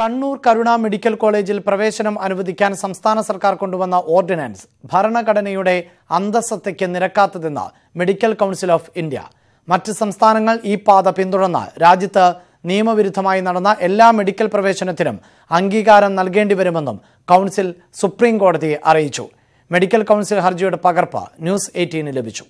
കണ്ണൂർ കരുണ medical കോളേജിൽ പ്രവേശനം അനുവദിക്കാൻ സംസ്ഥാന സർക്കാർ കൊണ്ടുവന്ന ഓർഡിനൻസ് ഭരണഘടനയുടെ അന്തസ്സത്തയ്ക്ക് നിരക്കാത്തതെന്ന് മെഡിക്കൽ കൗൺസിൽ ഓഫ് ഇന്ത്യ മറ്റ് സംസ്ഥാനങ്ങൾ ഈ പാത പിന്തുടർന്ന് രാജ്യത്ത് നിയമവിരുദ്ധമായി നടന്ന എല്ലാ മെഡിക്കൽ പ്രവേശനത്തിനും അംഗീകാരം നൽകേണ്ടി വരുമെന്നും കൗൺസിൽ സുപ്രീം കോടതിയെ അറിയിച്ചു മെഡിക്കൽ കൗൺസിൽ ഹർജിയുടെ പകർപ്പ് ന്യൂസ് എയ്റ്റീന് ലഭിച്ചു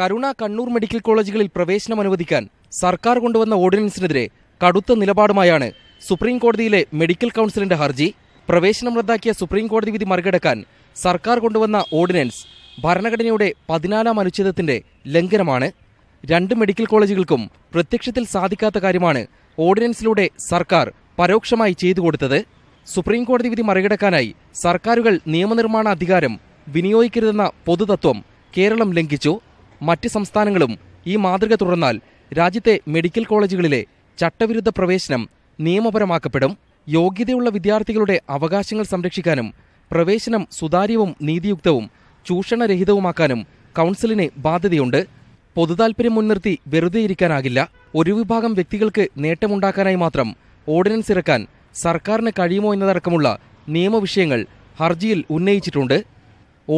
കരുണ കണ്ണൂർ മെഡിക്കൽ കോളേജുകളിൽ പ്രവേശനം അനുവദിക്കാൻ സർക്കാർ കൊണ്ടുവന്ന ഓർഡിനൻസിനെതിരെ കടുത്ത നിലപാടുമായാണ് സുപ്രീം കോടതിയിലെ മെഡിക്കൽ കൗൺസിലിന്റെ ഹർജി പ്രവേശനം റദ്ദാക്കിയ സുപ്രീം കോടതി വിധി മറികടക്കാൻ സർക്കാർ കൊണ്ടുവന്ന ഓർഡിനൻസ് ഭരണഘടനയുടെ പതിനാലാം അനുച്ഛേദത്തിന്റെ ലംഘനമാണ് രണ്ട് മെഡിക്കൽ കോളേജുകൾക്കും പ്രത്യക്ഷത്തിൽ സാധിക്കാത്ത കാര്യമാണ് ഓർഡിനൻസിലൂടെ സർക്കാർ പരോക്ഷമായി ചെയ്തു കൊടുത്തത് സുപ്രീം കോടതി വിധി മറികടക്കാനായി സർക്കാരുകൾ നിയമനിർമ്മാണ അധികാരം വിനിയോഗിക്കരുതെന്ന പൊതുതത്വം കേരളം ലംഘിച്ചു മറ്റ് സംസ്ഥാനങ്ങളും ഈ മാതൃക തുടർന്നാൽ രാജ്യത്തെ മെഡിക്കൽ കോളേജുകളിലെ ചട്ടവിരുദ്ധ പ്രവേശനം നിയമപരമാക്കപ്പെടും യോഗ്യതയുള്ള വിദ്യാർത്ഥികളുടെ അവകാശങ്ങൾ സംരക്ഷിക്കാനും പ്രവേശനം സുതാര്യവും നീതിയുക്തവും ചൂഷണരഹിതവുമാക്കാനും കൗൺസിലിന് ബാധ്യതയുണ്ട് പൊതുതാൽപര്യം മുൻനിർത്തി വെറുതെ ഇരിക്കാനാകില്ല ഒരു വിഭാഗം വ്യക്തികൾക്ക് നേട്ടമുണ്ടാക്കാനായി മാത്രം ഓർഡിനൻസ് ഇറക്കാൻ സർക്കാരിന് കഴിയുമോ എന്നതടക്കമുള്ള നിയമവിഷയങ്ങൾ ഹർജിയിൽ ഉന്നയിച്ചിട്ടുണ്ട്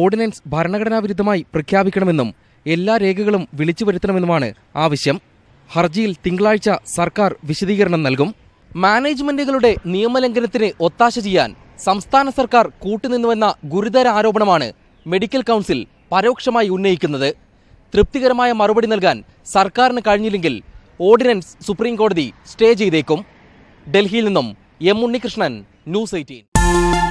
ഓർഡിനൻസ് ഭരണഘടനാ വിരുദ്ധമായി പ്രഖ്യാപിക്കണമെന്നും എല്ലാ രേഖകളും വിളിച്ചു വരുത്തണമെന്നുമാണ് ആവശ്യം ഹർജിയിൽ തിങ്കളാഴ്ച സർക്കാർ വിശദീകരണം നൽകും മാനേജ്മെന്റുകളുടെ നിയമലംഘനത്തിന് ഒത്താശ ചെയ്യാൻ സംസ്ഥാന സർക്കാർ കൂട്ടുനിന്നുവെന്ന ഗുരുതര ആരോപണമാണ് മെഡിക്കൽ കൗൺസിൽ പരോക്ഷമായി ഉന്നയിക്കുന്നത് തൃപ്തികരമായ മറുപടി നൽകാൻ സർക്കാരിന് കഴിഞ്ഞില്ലെങ്കിൽ ഓർഡിനൻസ് സുപ്രീം കോടതി സ്റ്റേ ചെയ്തേക്കും ഡൽഹിയിൽ നിന്നും എം ഉണ്ണികൃഷ്ണൻ ന്യൂസ് എയ്റ്റീൻ